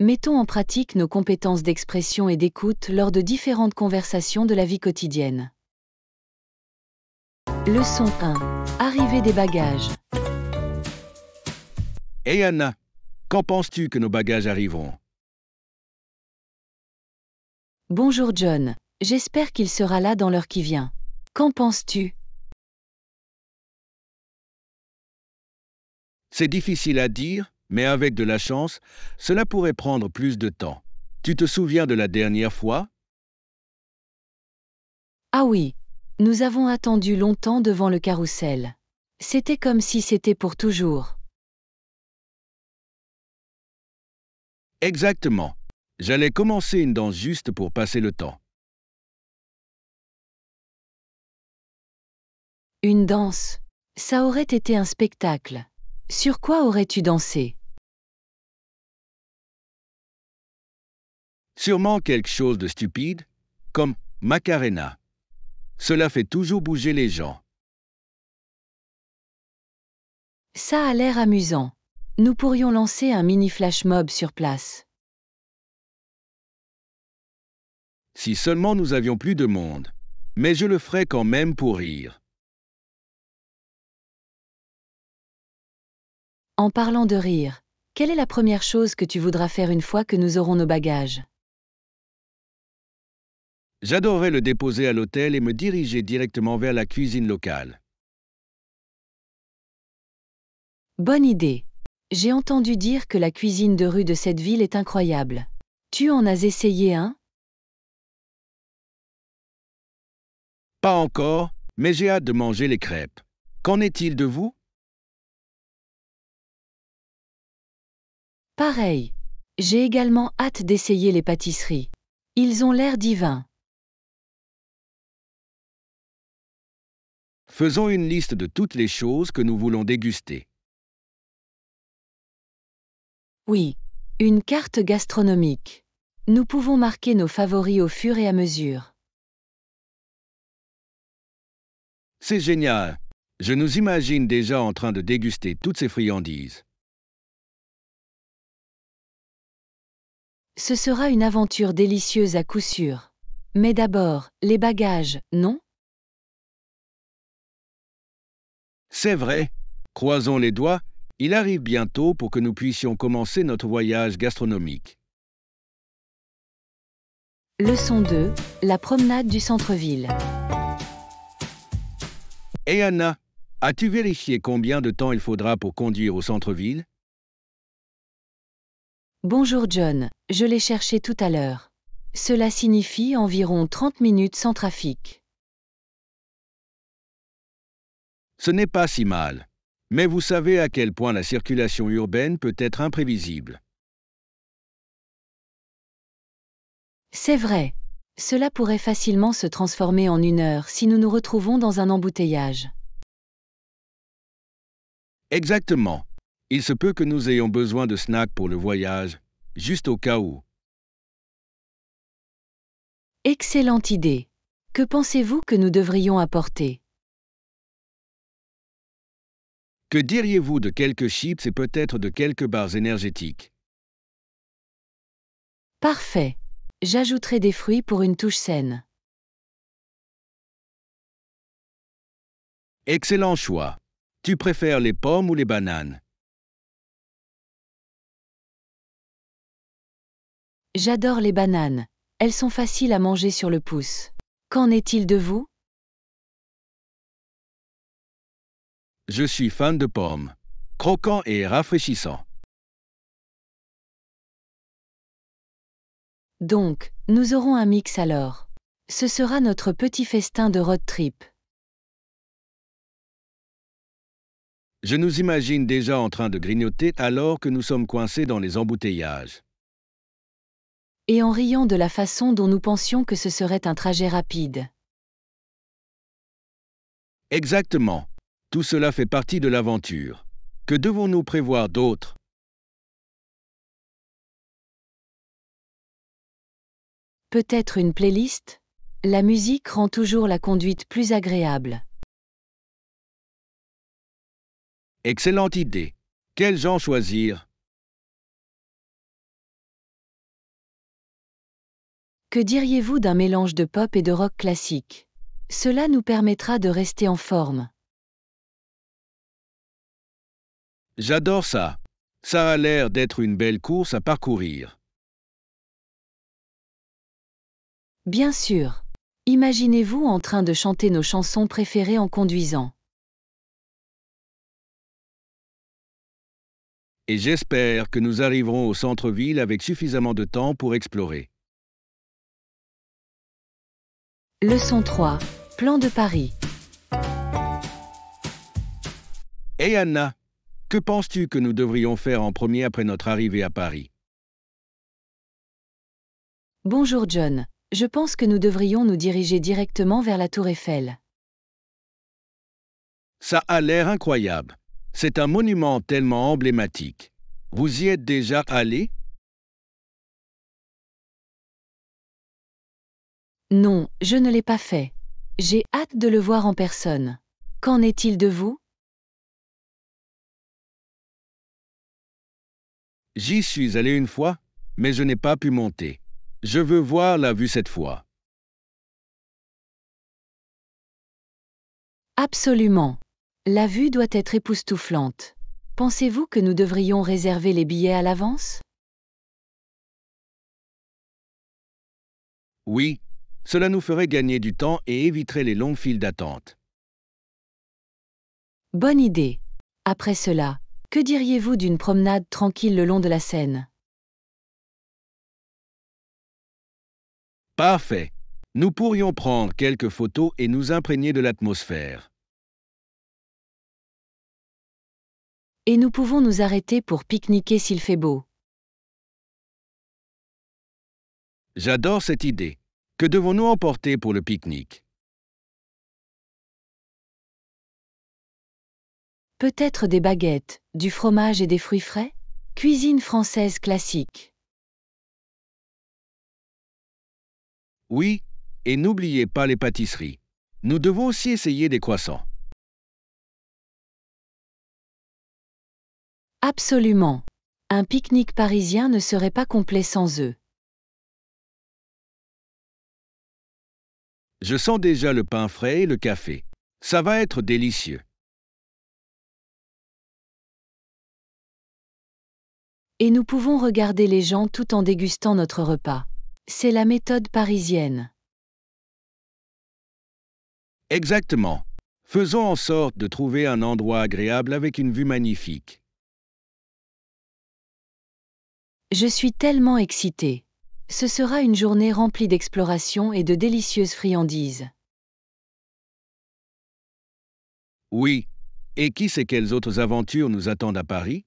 Mettons en pratique nos compétences d'expression et d'écoute lors de différentes conversations de la vie quotidienne. Leçon 1. Arrivée des bagages. Hey Anna, qu'en penses-tu que nos bagages arriveront Bonjour John, j'espère qu'il sera là dans l'heure qui vient. Qu'en penses-tu C'est difficile à dire, mais avec de la chance, cela pourrait prendre plus de temps. Tu te souviens de la dernière fois Ah oui, nous avons attendu longtemps devant le carrousel. C'était comme si c'était pour toujours. Exactement. J'allais commencer une danse juste pour passer le temps. Une danse. Ça aurait été un spectacle. Sur quoi aurais-tu dansé Sûrement quelque chose de stupide, comme Macarena. Cela fait toujours bouger les gens. Ça a l'air amusant. Nous pourrions lancer un mini flash mob sur place. Si seulement nous avions plus de monde. Mais je le ferai quand même pour rire. En parlant de rire, quelle est la première chose que tu voudras faire une fois que nous aurons nos bagages J'adorais le déposer à l'hôtel et me diriger directement vers la cuisine locale. Bonne idée. J'ai entendu dire que la cuisine de rue de cette ville est incroyable. Tu en as essayé un Pas encore, mais j'ai hâte de manger les crêpes. Qu'en est-il de vous Pareil. J'ai également hâte d'essayer les pâtisseries. Ils ont l'air divins. Faisons une liste de toutes les choses que nous voulons déguster. Oui, une carte gastronomique. Nous pouvons marquer nos favoris au fur et à mesure. C'est génial. Je nous imagine déjà en train de déguster toutes ces friandises. Ce sera une aventure délicieuse à coup sûr. Mais d'abord, les bagages, non C'est vrai. Croisons les doigts, il arrive bientôt pour que nous puissions commencer notre voyage gastronomique. Leçon 2. La promenade du centre-ville. Et Anna, as-tu vérifié combien de temps il faudra pour conduire au centre-ville Bonjour John, je l'ai cherché tout à l'heure. Cela signifie environ 30 minutes sans trafic. Ce n'est pas si mal. Mais vous savez à quel point la circulation urbaine peut être imprévisible. C'est vrai. Cela pourrait facilement se transformer en une heure si nous nous retrouvons dans un embouteillage. Exactement. Il se peut que nous ayons besoin de snacks pour le voyage, juste au cas où. Excellente idée. Que pensez-vous que nous devrions apporter Que diriez-vous de quelques chips et peut-être de quelques barres énergétiques Parfait. J'ajouterai des fruits pour une touche saine. Excellent choix. Tu préfères les pommes ou les bananes J'adore les bananes. Elles sont faciles à manger sur le pouce. Qu'en est-il de vous Je suis fan de pommes. Croquant et rafraîchissant. Donc, nous aurons un mix alors. Ce sera notre petit festin de road trip. Je nous imagine déjà en train de grignoter alors que nous sommes coincés dans les embouteillages. Et en riant de la façon dont nous pensions que ce serait un trajet rapide. Exactement. Tout cela fait partie de l'aventure. Que devons-nous prévoir d'autre Peut-être une playlist La musique rend toujours la conduite plus agréable. Excellente idée. Quel genre choisir Que diriez-vous d'un mélange de pop et de rock classique Cela nous permettra de rester en forme. J'adore ça. Ça a l'air d'être une belle course à parcourir. Bien sûr. Imaginez-vous en train de chanter nos chansons préférées en conduisant. Et j'espère que nous arriverons au centre-ville avec suffisamment de temps pour explorer. Leçon 3. Plan de Paris. Anna que penses-tu que nous devrions faire en premier après notre arrivée à Paris Bonjour John. Je pense que nous devrions nous diriger directement vers la tour Eiffel. Ça a l'air incroyable. C'est un monument tellement emblématique. Vous y êtes déjà allé Non, je ne l'ai pas fait. J'ai hâte de le voir en personne. Qu'en est-il de vous J'y suis allé une fois, mais je n'ai pas pu monter. Je veux voir la vue cette fois. Absolument. La vue doit être époustouflante. Pensez-vous que nous devrions réserver les billets à l'avance Oui, cela nous ferait gagner du temps et éviterait les longues files d'attente. Bonne idée. Après cela, que diriez-vous d'une promenade tranquille le long de la Seine Parfait. Nous pourrions prendre quelques photos et nous imprégner de l'atmosphère. Et nous pouvons nous arrêter pour pique-niquer s'il fait beau. J'adore cette idée. Que devons-nous emporter pour le pique-nique Peut-être des baguettes, du fromage et des fruits frais Cuisine française classique. Oui, et n'oubliez pas les pâtisseries. Nous devons aussi essayer des croissants. Absolument. Un pique-nique parisien ne serait pas complet sans eux. Je sens déjà le pain frais et le café. Ça va être délicieux. Et nous pouvons regarder les gens tout en dégustant notre repas. C'est la méthode parisienne. Exactement. Faisons en sorte de trouver un endroit agréable avec une vue magnifique. Je suis tellement excitée. Ce sera une journée remplie d'exploration et de délicieuses friandises. Oui. Et qui sait quelles autres aventures nous attendent à Paris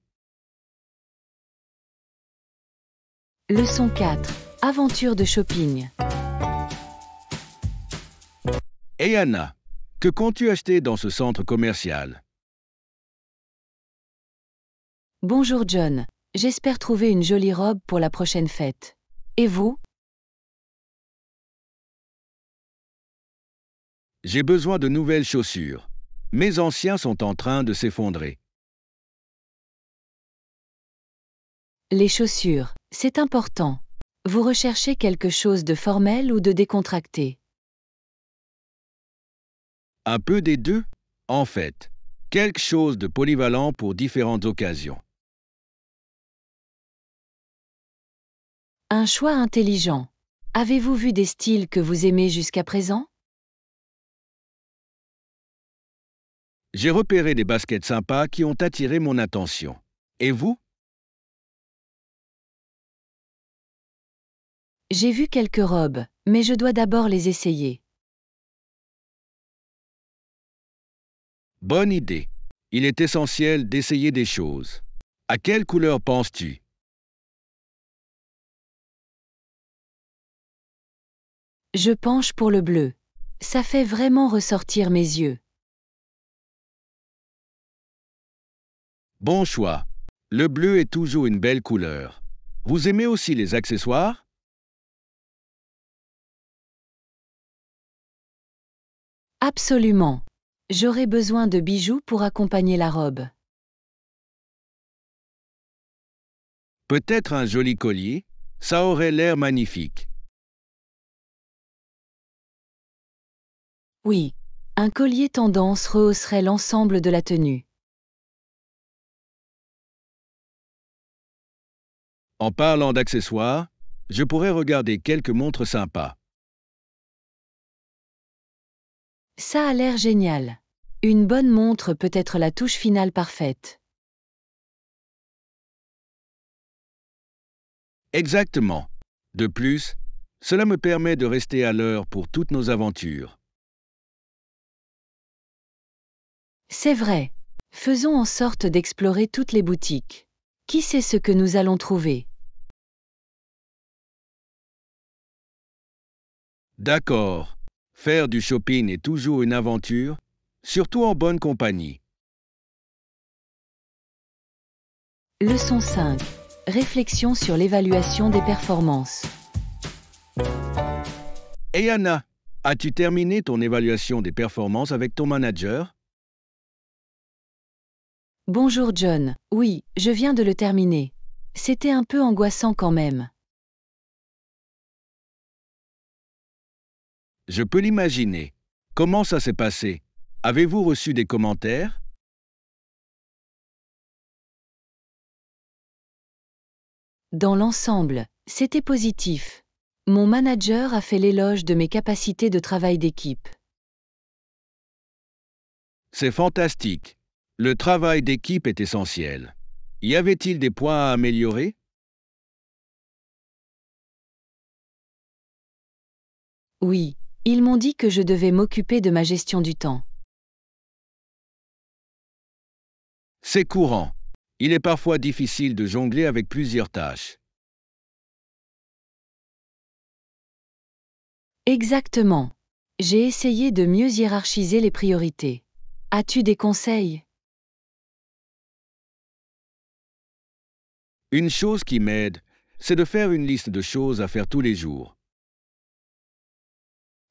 Leçon 4. Aventure de shopping. Et Anna, que comptes-tu acheter dans ce centre commercial Bonjour John, j'espère trouver une jolie robe pour la prochaine fête. Et vous J'ai besoin de nouvelles chaussures. Mes anciens sont en train de s'effondrer. Les chaussures, c'est important. Vous recherchez quelque chose de formel ou de décontracté Un peu des deux, en fait. Quelque chose de polyvalent pour différentes occasions. Un choix intelligent. Avez-vous vu des styles que vous aimez jusqu'à présent J'ai repéré des baskets sympas qui ont attiré mon attention. Et vous J'ai vu quelques robes, mais je dois d'abord les essayer. Bonne idée. Il est essentiel d'essayer des choses. À quelle couleur penses-tu Je penche pour le bleu. Ça fait vraiment ressortir mes yeux. Bon choix. Le bleu est toujours une belle couleur. Vous aimez aussi les accessoires Absolument. J'aurai besoin de bijoux pour accompagner la robe. Peut-être un joli collier, ça aurait l'air magnifique. Oui, un collier tendance rehausserait l'ensemble de la tenue. En parlant d'accessoires, je pourrais regarder quelques montres sympas. Ça a l'air génial. Une bonne montre peut être la touche finale parfaite. Exactement. De plus, cela me permet de rester à l'heure pour toutes nos aventures. C'est vrai. Faisons en sorte d'explorer toutes les boutiques. Qui sait ce que nous allons trouver D'accord. Faire du shopping est toujours une aventure, surtout en bonne compagnie. Leçon 5. Réflexion sur l'évaluation des performances. Hey Anna, as-tu terminé ton évaluation des performances avec ton manager Bonjour John. Oui, je viens de le terminer. C'était un peu angoissant quand même. Je peux l'imaginer. Comment ça s'est passé Avez-vous reçu des commentaires Dans l'ensemble, c'était positif. Mon manager a fait l'éloge de mes capacités de travail d'équipe. C'est fantastique. Le travail d'équipe est essentiel. Y avait-il des points à améliorer Oui, ils m'ont dit que je devais m'occuper de ma gestion du temps. C'est courant. Il est parfois difficile de jongler avec plusieurs tâches. Exactement. J'ai essayé de mieux hiérarchiser les priorités. As-tu des conseils Une chose qui m'aide, c'est de faire une liste de choses à faire tous les jours.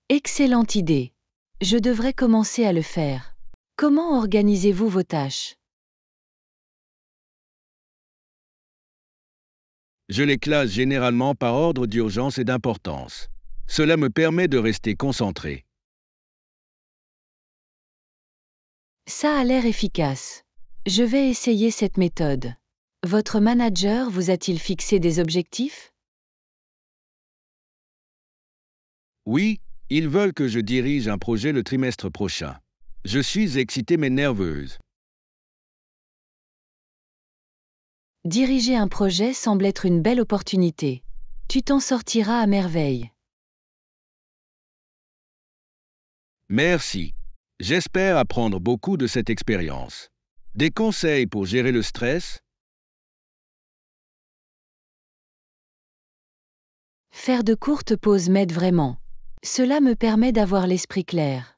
Excellente idée. Je devrais commencer à le faire. Comment organisez-vous vos tâches Je les classe généralement par ordre d'urgence et d'importance. Cela me permet de rester concentré. Ça a l'air efficace. Je vais essayer cette méthode. Votre manager vous a-t-il fixé des objectifs Oui, ils veulent que je dirige un projet le trimestre prochain. Je suis excitée mais nerveuse. Diriger un projet semble être une belle opportunité. Tu t'en sortiras à merveille. Merci. J'espère apprendre beaucoup de cette expérience. Des conseils pour gérer le stress Faire de courtes pauses m'aide vraiment. Cela me permet d'avoir l'esprit clair.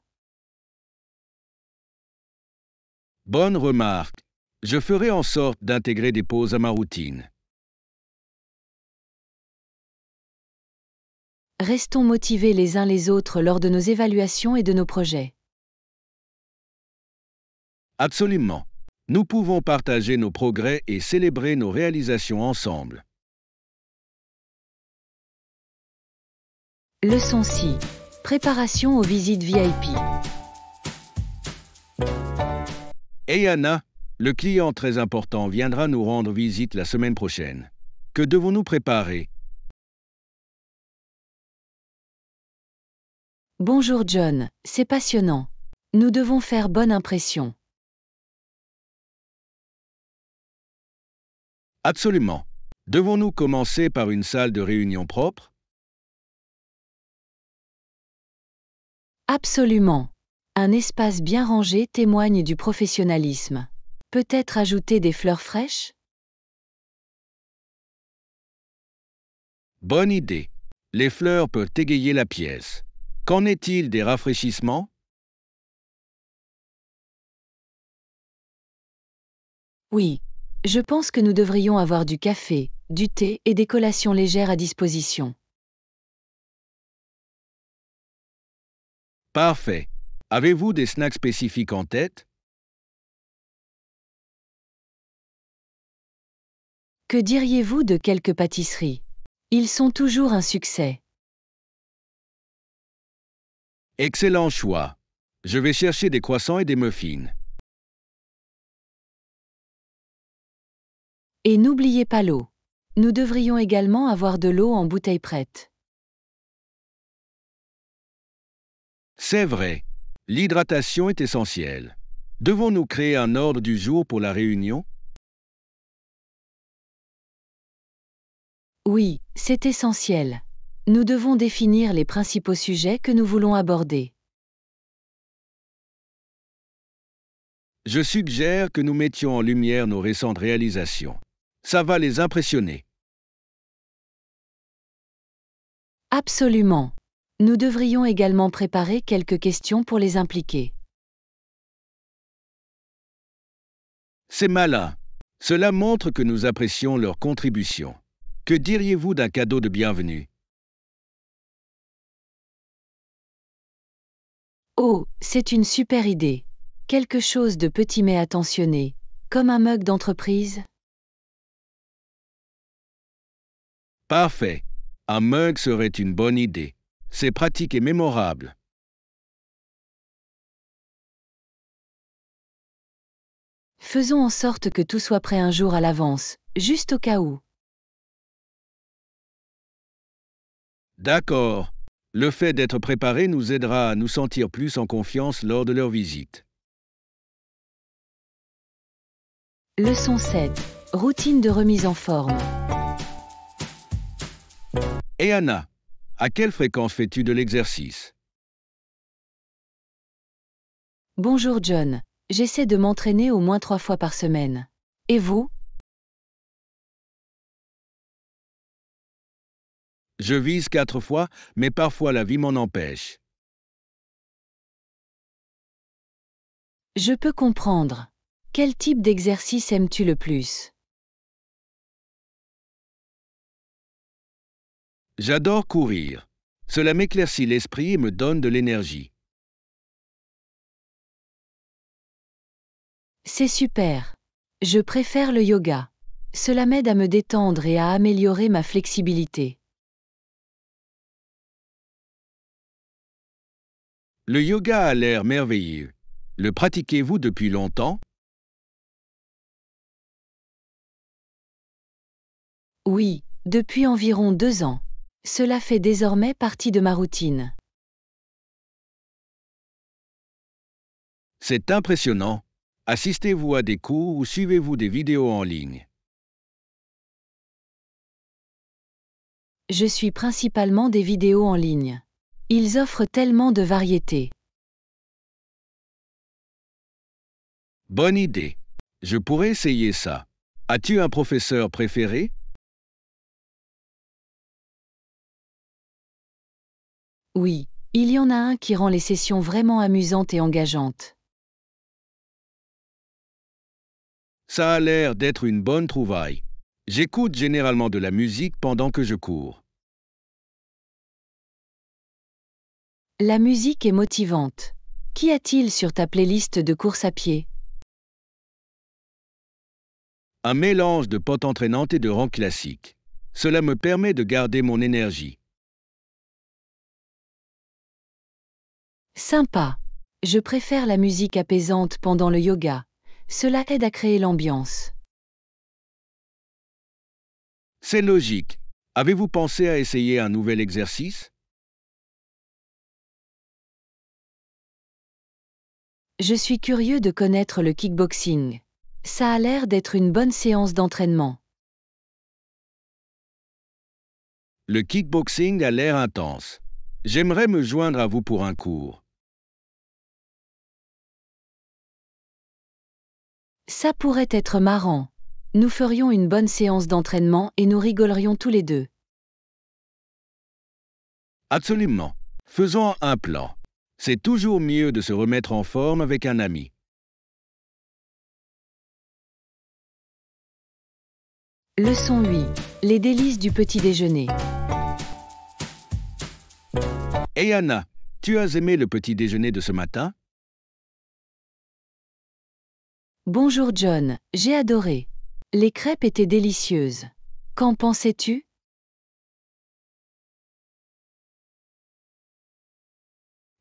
Bonne remarque. Je ferai en sorte d'intégrer des pauses à ma routine. Restons motivés les uns les autres lors de nos évaluations et de nos projets. Absolument. Nous pouvons partager nos progrès et célébrer nos réalisations ensemble. Leçon 6. Préparation aux visites VIP. Hey Anna, le client très important viendra nous rendre visite la semaine prochaine. Que devons-nous préparer Bonjour John, c'est passionnant. Nous devons faire bonne impression. Absolument. Devons-nous commencer par une salle de réunion propre Absolument. Un espace bien rangé témoigne du professionnalisme. Peut-être ajouter des fleurs fraîches Bonne idée. Les fleurs peuvent égayer la pièce. Qu'en est-il des rafraîchissements Oui, je pense que nous devrions avoir du café, du thé et des collations légères à disposition. Parfait. Avez-vous des snacks spécifiques en tête Que diriez-vous de quelques pâtisseries Ils sont toujours un succès. Excellent choix. Je vais chercher des croissants et des muffins. Et n'oubliez pas l'eau. Nous devrions également avoir de l'eau en bouteille prête. C'est vrai, l'hydratation est essentielle. Devons-nous créer un ordre du jour pour la réunion Oui, c'est essentiel. Nous devons définir les principaux sujets que nous voulons aborder. Je suggère que nous mettions en lumière nos récentes réalisations. Ça va les impressionner. Absolument. Nous devrions également préparer quelques questions pour les impliquer. C'est malin. Cela montre que nous apprécions leur contribution. Que diriez-vous d'un cadeau de bienvenue Oh, c'est une super idée. Quelque chose de petit mais attentionné, comme un mug d'entreprise. Parfait. Un mug serait une bonne idée. C'est pratiques est mémorable. Faisons en sorte que tout soit prêt un jour à l'avance, juste au cas où. D'accord. Le fait d'être préparé nous aidera à nous sentir plus en confiance lors de leur visite. Leçon 7. Routine de remise en forme. Et Anna, à quelle fréquence fais-tu de l'exercice Bonjour John, j'essaie de m'entraîner au moins trois fois par semaine. Et vous Je vise quatre fois, mais parfois la vie m'en empêche. Je peux comprendre. Quel type d'exercice aimes-tu le plus J'adore courir. Cela m'éclaircit l'esprit et me donne de l'énergie. C'est super. Je préfère le yoga. Cela m'aide à me détendre et à améliorer ma flexibilité. Le yoga a l'air merveilleux. Le pratiquez-vous depuis longtemps Oui, depuis environ deux ans. Cela fait désormais partie de ma routine. C'est impressionnant. Assistez-vous à des cours ou suivez-vous des vidéos en ligne Je suis principalement des vidéos en ligne. Ils offrent tellement de variétés. Bonne idée. Je pourrais essayer ça. As-tu un professeur préféré Oui, il y en a un qui rend les sessions vraiment amusantes et engageantes. Ça a l'air d'être une bonne trouvaille. J'écoute généralement de la musique pendant que je cours. La musique est motivante. Qu'y a-t-il sur ta playlist de course à pied Un mélange de potes entraînantes et de rangs classiques. Cela me permet de garder mon énergie. Sympa. Je préfère la musique apaisante pendant le yoga. Cela aide à créer l'ambiance. C'est logique. Avez-vous pensé à essayer un nouvel exercice Je suis curieux de connaître le kickboxing. Ça a l'air d'être une bonne séance d'entraînement. Le kickboxing a l'air intense. J'aimerais me joindre à vous pour un cours. Ça pourrait être marrant. Nous ferions une bonne séance d'entraînement et nous rigolerions tous les deux. Absolument. Faisons un plan. C'est toujours mieux de se remettre en forme avec un ami. Leçon 8. Les délices du petit déjeuner. Et Anna, tu as aimé le petit déjeuner de ce matin Bonjour John, j'ai adoré. Les crêpes étaient délicieuses. Qu'en pensais-tu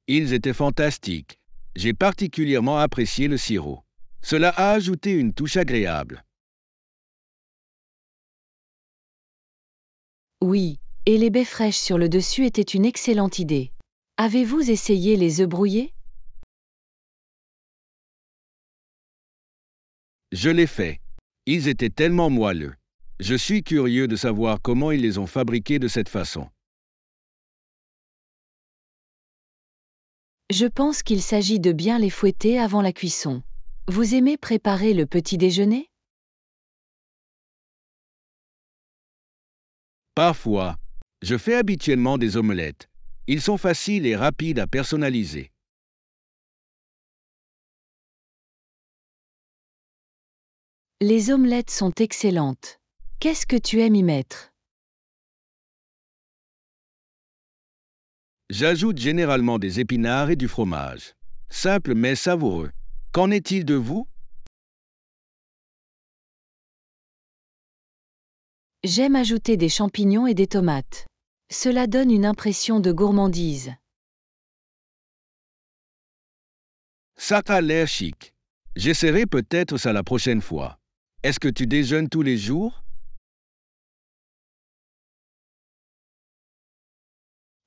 Ils étaient fantastiques. J'ai particulièrement apprécié le sirop. Cela a ajouté une touche agréable. Oui, et les baies fraîches sur le dessus étaient une excellente idée. Avez-vous essayé les œufs brouillés Je l'ai fait. Ils étaient tellement moelleux. Je suis curieux de savoir comment ils les ont fabriqués de cette façon. Je pense qu'il s'agit de bien les fouetter avant la cuisson. Vous aimez préparer le petit déjeuner Parfois, je fais habituellement des omelettes. Ils sont faciles et rapides à personnaliser. Les omelettes sont excellentes. Qu'est-ce que tu aimes y mettre J'ajoute généralement des épinards et du fromage. Simple mais savoureux. Qu'en est-il de vous J'aime ajouter des champignons et des tomates. Cela donne une impression de gourmandise. Ça a l'air chic. J'essaierai peut-être ça la prochaine fois. Est-ce que tu déjeunes tous les jours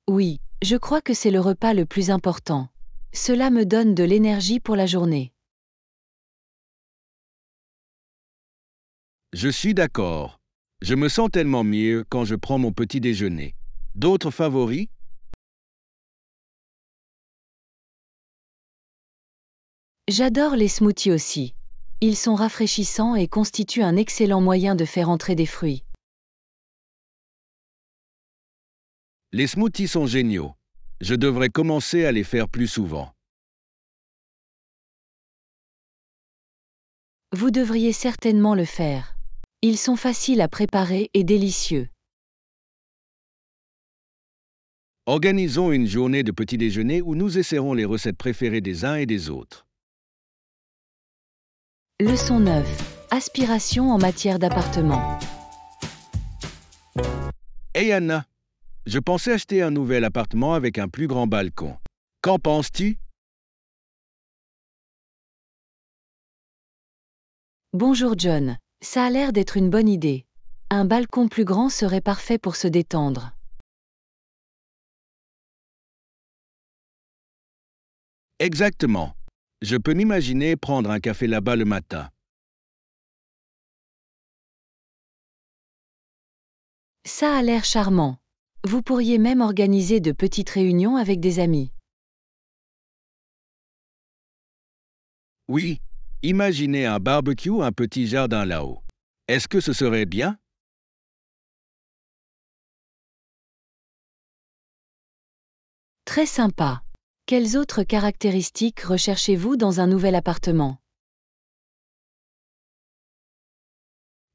Oui, je crois que c'est le repas le plus important. Cela me donne de l'énergie pour la journée. Je suis d'accord. Je me sens tellement mieux quand je prends mon petit déjeuner. D'autres favoris J'adore les smoothies aussi. Ils sont rafraîchissants et constituent un excellent moyen de faire entrer des fruits. Les smoothies sont géniaux. Je devrais commencer à les faire plus souvent. Vous devriez certainement le faire. Ils sont faciles à préparer et délicieux. Organisons une journée de petit déjeuner où nous essaierons les recettes préférées des uns et des autres. Leçon 9. Aspiration en matière d'appartement. Hey Anna, je pensais acheter un nouvel appartement avec un plus grand balcon. Qu'en penses-tu Bonjour John, ça a l'air d'être une bonne idée. Un balcon plus grand serait parfait pour se détendre. Exactement. Je peux m'imaginer prendre un café là-bas le matin. Ça a l'air charmant. Vous pourriez même organiser de petites réunions avec des amis. Oui, imaginez un barbecue, un petit jardin là-haut. Est-ce que ce serait bien Très sympa. Quelles autres caractéristiques recherchez-vous dans un nouvel appartement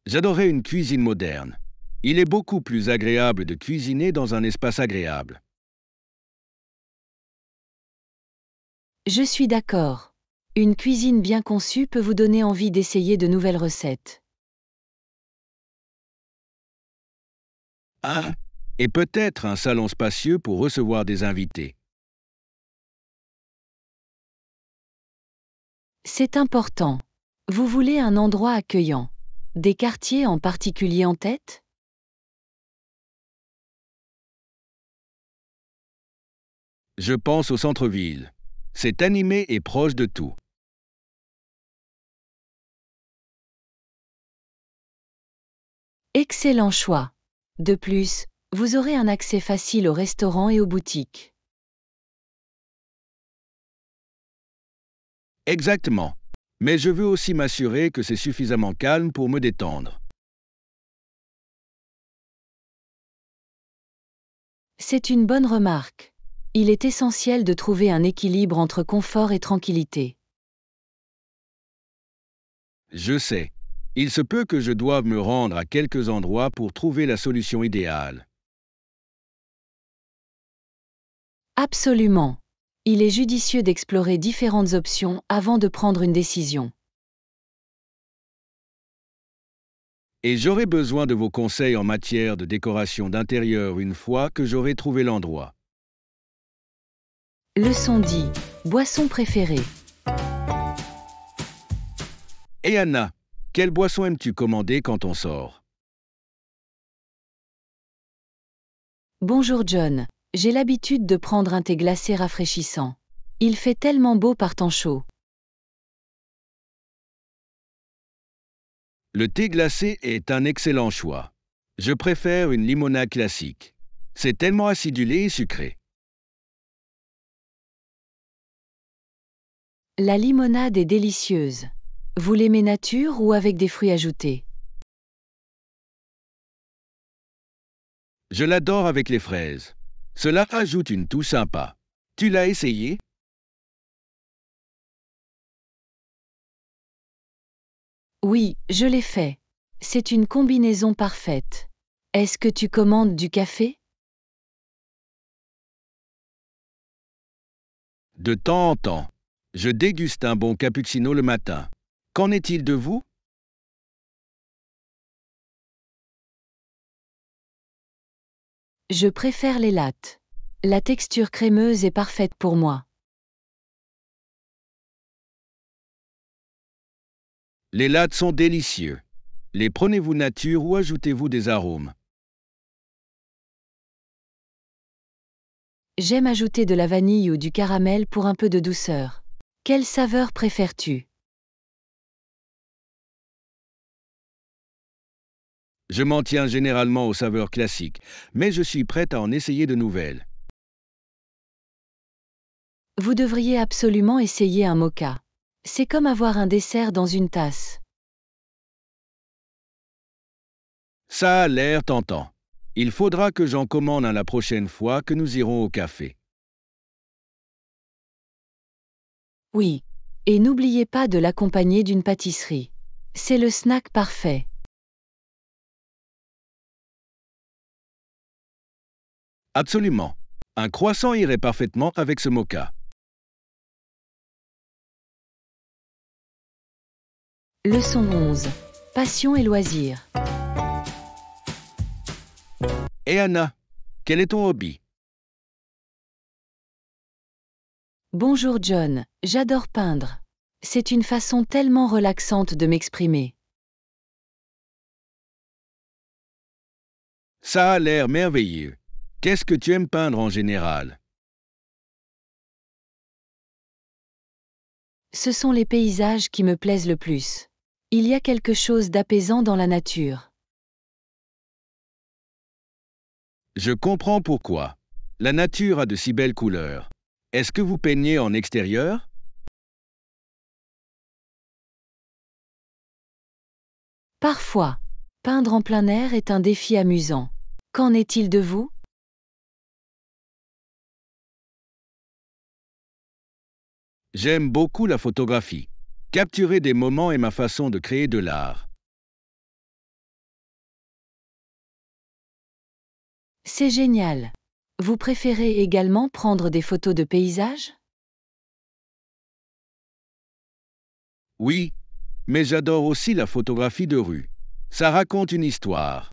J'adorais une cuisine moderne. Il est beaucoup plus agréable de cuisiner dans un espace agréable. Je suis d'accord. Une cuisine bien conçue peut vous donner envie d'essayer de nouvelles recettes. Ah, et peut-être un salon spacieux pour recevoir des invités. C'est important. Vous voulez un endroit accueillant. Des quartiers en particulier en tête Je pense au centre-ville. C'est animé et proche de tout. Excellent choix. De plus, vous aurez un accès facile aux restaurants et aux boutiques. Exactement. Mais je veux aussi m'assurer que c'est suffisamment calme pour me détendre. C'est une bonne remarque. Il est essentiel de trouver un équilibre entre confort et tranquillité. Je sais. Il se peut que je doive me rendre à quelques endroits pour trouver la solution idéale. Absolument il est judicieux d'explorer différentes options avant de prendre une décision. Et j'aurai besoin de vos conseils en matière de décoration d'intérieur une fois que j'aurai trouvé l'endroit. Leçon 10. Boisson préférée. Et Anna, quelle boisson aimes-tu commander quand on sort Bonjour John. J'ai l'habitude de prendre un thé glacé rafraîchissant. Il fait tellement beau par temps chaud. Le thé glacé est un excellent choix. Je préfère une limonade classique. C'est tellement acidulé et sucré. La limonade est délicieuse. Vous l'aimez nature ou avec des fruits ajoutés Je l'adore avec les fraises. Cela ajoute une touche sympa. Tu l'as essayé Oui, je l'ai fait. C'est une combinaison parfaite. Est-ce que tu commandes du café De temps en temps, je déguste un bon cappuccino le matin. Qu'en est-il de vous Je préfère les lattes. La texture crémeuse est parfaite pour moi. Les lattes sont délicieux. Les prenez-vous nature ou ajoutez-vous des arômes J'aime ajouter de la vanille ou du caramel pour un peu de douceur. Quelle saveur préfères-tu Je m'en tiens généralement aux saveurs classiques, mais je suis prête à en essayer de nouvelles. Vous devriez absolument essayer un mocha. C'est comme avoir un dessert dans une tasse. Ça a l'air tentant. Il faudra que j'en commande un la prochaine fois que nous irons au café. Oui. Et n'oubliez pas de l'accompagner d'une pâtisserie. C'est le snack parfait. Absolument. Un croissant irait parfaitement avec ce mocha. Leçon 11. Passion et loisirs. Et Anna, quel est ton hobby Bonjour John, j'adore peindre. C'est une façon tellement relaxante de m'exprimer. Ça a l'air merveilleux. Qu'est-ce que tu aimes peindre en général Ce sont les paysages qui me plaisent le plus. Il y a quelque chose d'apaisant dans la nature. Je comprends pourquoi. La nature a de si belles couleurs. Est-ce que vous peignez en extérieur Parfois, peindre en plein air est un défi amusant. Qu'en est-il de vous J'aime beaucoup la photographie. Capturer des moments est ma façon de créer de l'art. C'est génial. Vous préférez également prendre des photos de paysages Oui, mais j'adore aussi la photographie de rue. Ça raconte une histoire.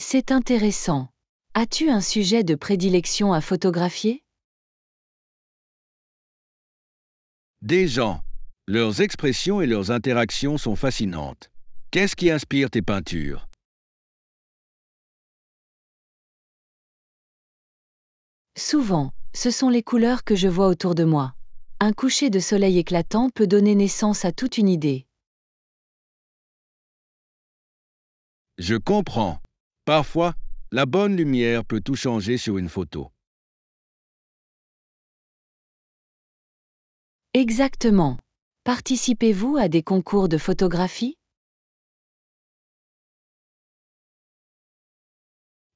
C'est intéressant. As-tu un sujet de prédilection à photographier Des gens. Leurs expressions et leurs interactions sont fascinantes. Qu'est-ce qui inspire tes peintures Souvent, ce sont les couleurs que je vois autour de moi. Un coucher de soleil éclatant peut donner naissance à toute une idée. Je comprends. Parfois, la bonne lumière peut tout changer sur une photo. Exactement. Participez-vous à des concours de photographie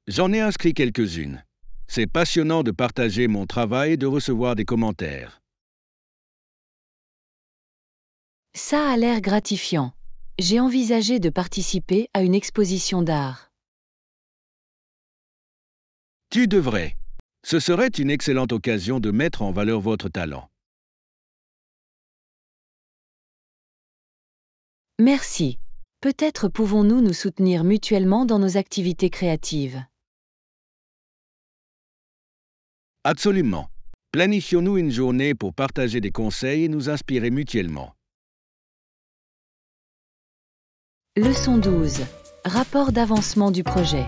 J'en ai inscrit quelques-unes. C'est passionnant de partager mon travail et de recevoir des commentaires. Ça a l'air gratifiant. J'ai envisagé de participer à une exposition d'art. Tu devrais. Ce serait une excellente occasion de mettre en valeur votre talent. Merci. Peut-être pouvons-nous nous soutenir mutuellement dans nos activités créatives. Absolument. Planifions-nous une journée pour partager des conseils et nous inspirer mutuellement. Leçon 12. Rapport d'avancement du projet.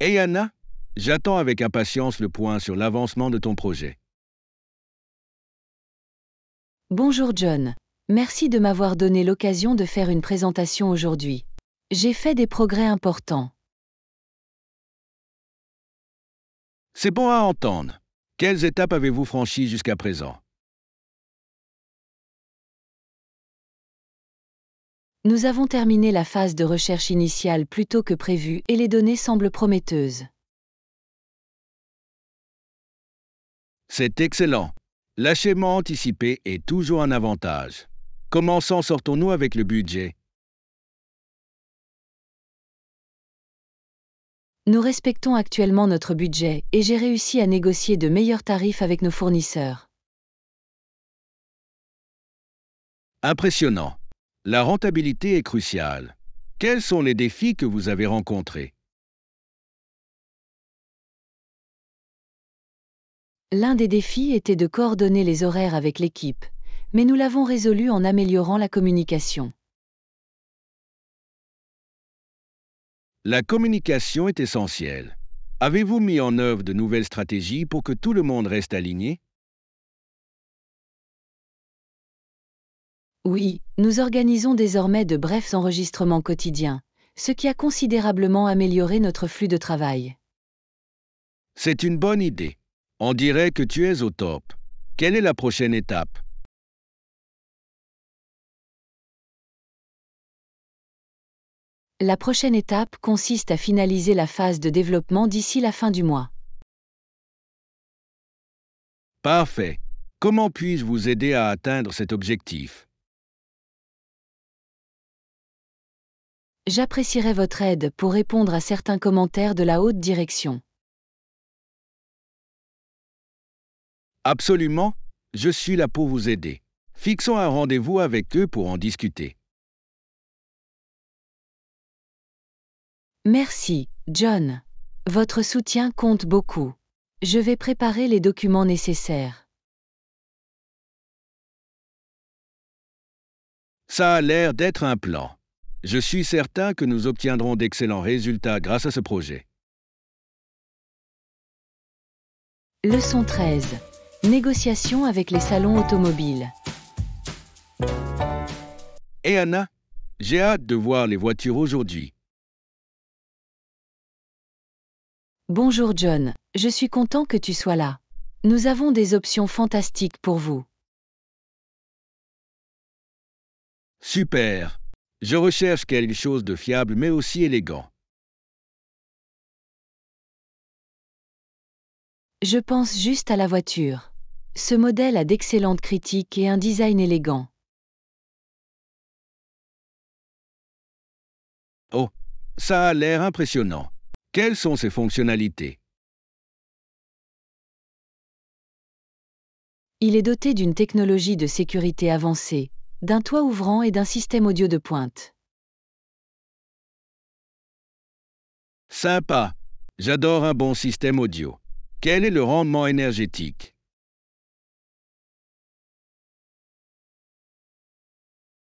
Anna, j'attends avec impatience le point sur l'avancement de ton projet. Bonjour John. Merci de m'avoir donné l'occasion de faire une présentation aujourd'hui. J'ai fait des progrès importants. C'est bon à entendre. Quelles étapes avez-vous franchies jusqu'à présent Nous avons terminé la phase de recherche initiale plus tôt que prévu et les données semblent prometteuses. C'est excellent. L'achèvement anticipé est toujours un avantage. Comment sortons-nous avec le budget Nous respectons actuellement notre budget et j'ai réussi à négocier de meilleurs tarifs avec nos fournisseurs. Impressionnant. La rentabilité est cruciale. Quels sont les défis que vous avez rencontrés L'un des défis était de coordonner les horaires avec l'équipe, mais nous l'avons résolu en améliorant la communication. La communication est essentielle. Avez-vous mis en œuvre de nouvelles stratégies pour que tout le monde reste aligné Oui, nous organisons désormais de brefs enregistrements quotidiens, ce qui a considérablement amélioré notre flux de travail. C'est une bonne idée. On dirait que tu es au top. Quelle est la prochaine étape La prochaine étape consiste à finaliser la phase de développement d'ici la fin du mois. Parfait. Comment puis-je vous aider à atteindre cet objectif J'apprécierais votre aide pour répondre à certains commentaires de la haute direction. Absolument, je suis là pour vous aider. Fixons un rendez-vous avec eux pour en discuter. Merci, John. Votre soutien compte beaucoup. Je vais préparer les documents nécessaires. Ça a l'air d'être un plan. Je suis certain que nous obtiendrons d'excellents résultats grâce à ce projet. Leçon 13. Négociation avec les salons automobiles. Et Anna, j'ai hâte de voir les voitures aujourd'hui. Bonjour John, je suis content que tu sois là. Nous avons des options fantastiques pour vous. Super, je recherche quelque chose de fiable mais aussi élégant. Je pense juste à la voiture. Ce modèle a d'excellentes critiques et un design élégant. Oh, ça a l'air impressionnant. Quelles sont ses fonctionnalités Il est doté d'une technologie de sécurité avancée, d'un toit ouvrant et d'un système audio de pointe. Sympa. J'adore un bon système audio. Quel est le rendement énergétique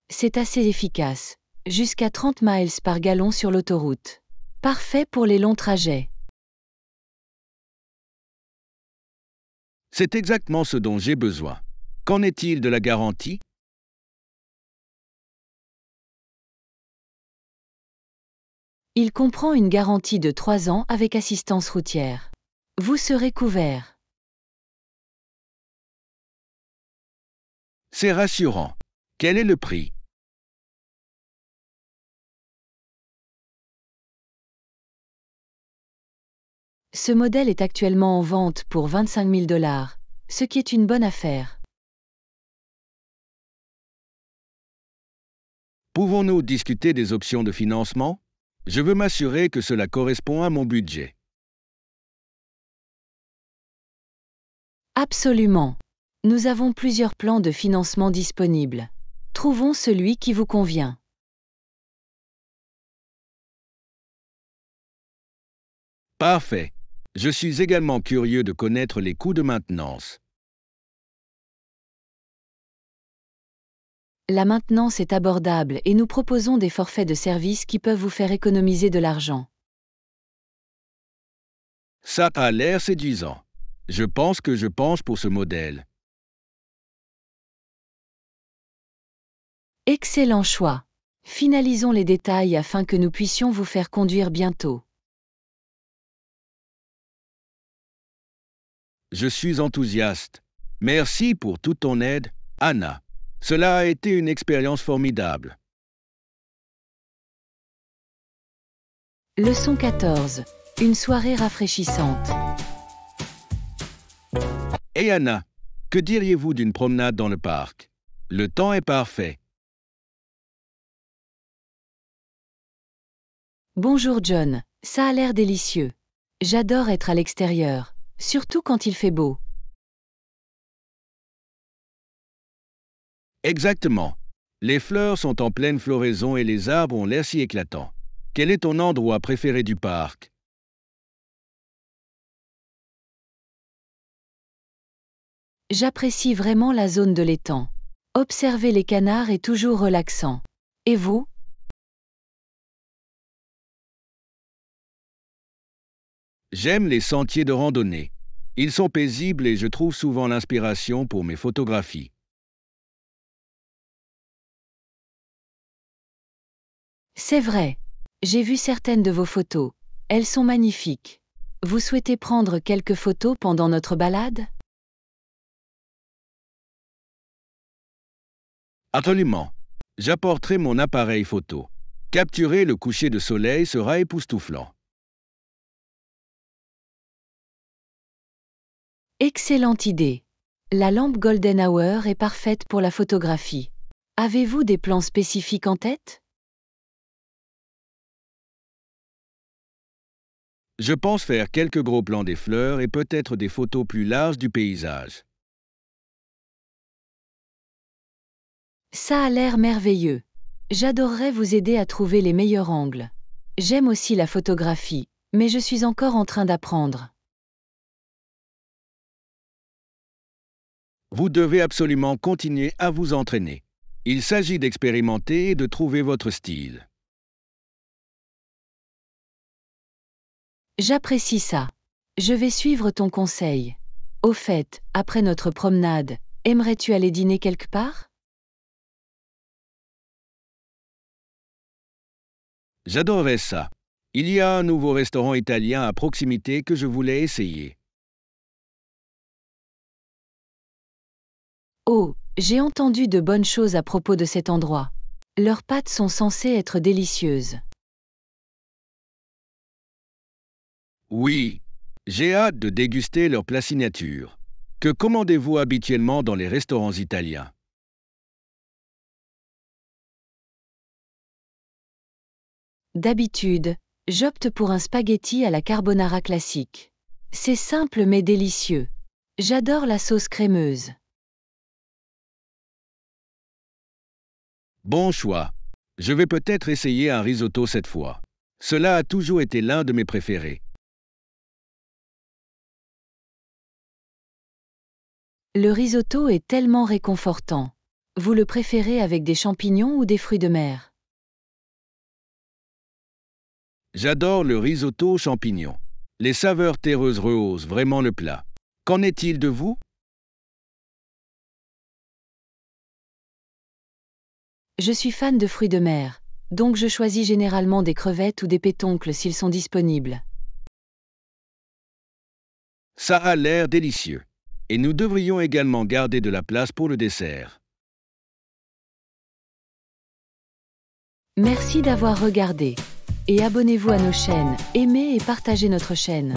C'est assez efficace, jusqu'à 30 miles par gallon sur l'autoroute. Parfait pour les longs trajets. C'est exactement ce dont j'ai besoin. Qu'en est-il de la garantie Il comprend une garantie de 3 ans avec assistance routière. Vous serez couvert. C'est rassurant. Quel est le prix Ce modèle est actuellement en vente pour 25 000 dollars, ce qui est une bonne affaire. Pouvons-nous discuter des options de financement je veux m'assurer que cela correspond à mon budget. Absolument. Nous avons plusieurs plans de financement disponibles. Trouvons celui qui vous convient. Parfait. Je suis également curieux de connaître les coûts de maintenance. la maintenance est abordable et nous proposons des forfaits de services qui peuvent vous faire économiser de l'argent. Ça a l'air séduisant. Je pense que je penche pour ce modèle. Excellent choix. Finalisons les détails afin que nous puissions vous faire conduire bientôt. Je suis enthousiaste. Merci pour toute ton aide, Anna. Cela a été une expérience formidable. Leçon 14. Une soirée rafraîchissante. Et Anna, que diriez-vous d'une promenade dans le parc Le temps est parfait. Bonjour John, ça a l'air délicieux. J'adore être à l'extérieur, surtout quand il fait beau. Exactement. Les fleurs sont en pleine floraison et les arbres ont l'air si éclatants. Quel est ton endroit préféré du parc J'apprécie vraiment la zone de l'étang. Observer les canards est toujours relaxant. Et vous J'aime les sentiers de randonnée. Ils sont paisibles et je trouve souvent l'inspiration pour mes photographies. C'est vrai. J'ai vu certaines de vos photos. Elles sont magnifiques. Vous souhaitez prendre quelques photos pendant notre balade Absolument. J'apporterai mon appareil photo. Capturer le coucher de soleil sera époustouflant. Excellente idée. La lampe Golden Hour est parfaite pour la photographie. Avez-vous des plans spécifiques en tête Je pense faire quelques gros plans des fleurs et peut-être des photos plus larges du paysage. Ça a l'air merveilleux. J'adorerais vous aider à trouver les meilleurs angles. J'aime aussi la photographie, mais je suis encore en train d'apprendre. Vous devez absolument continuer à vous entraîner. Il s'agit d'expérimenter et de trouver votre style. J'apprécie ça. Je vais suivre ton conseil. Au fait, après notre promenade, aimerais-tu aller dîner quelque part J'adorerais ça. Il y a un nouveau restaurant italien à proximité que je voulais essayer. Oh, j'ai entendu de bonnes choses à propos de cet endroit. Leurs pâtes sont censées être délicieuses. Oui, j'ai hâte de déguster leur plat signature. Que commandez-vous habituellement dans les restaurants italiens D'habitude, j'opte pour un spaghetti à la carbonara classique. C'est simple mais délicieux. J'adore la sauce crémeuse. Bon choix. Je vais peut-être essayer un risotto cette fois. Cela a toujours été l'un de mes préférés. Le risotto est tellement réconfortant. Vous le préférez avec des champignons ou des fruits de mer J'adore le risotto aux champignons. Les saveurs terreuses rehaussent vraiment le plat. Qu'en est-il de vous Je suis fan de fruits de mer, donc je choisis généralement des crevettes ou des pétoncles s'ils sont disponibles. Ça a l'air délicieux et nous devrions également garder de la place pour le dessert. Merci d'avoir regardé et abonnez-vous à nos chaînes, aimez et partagez notre chaîne.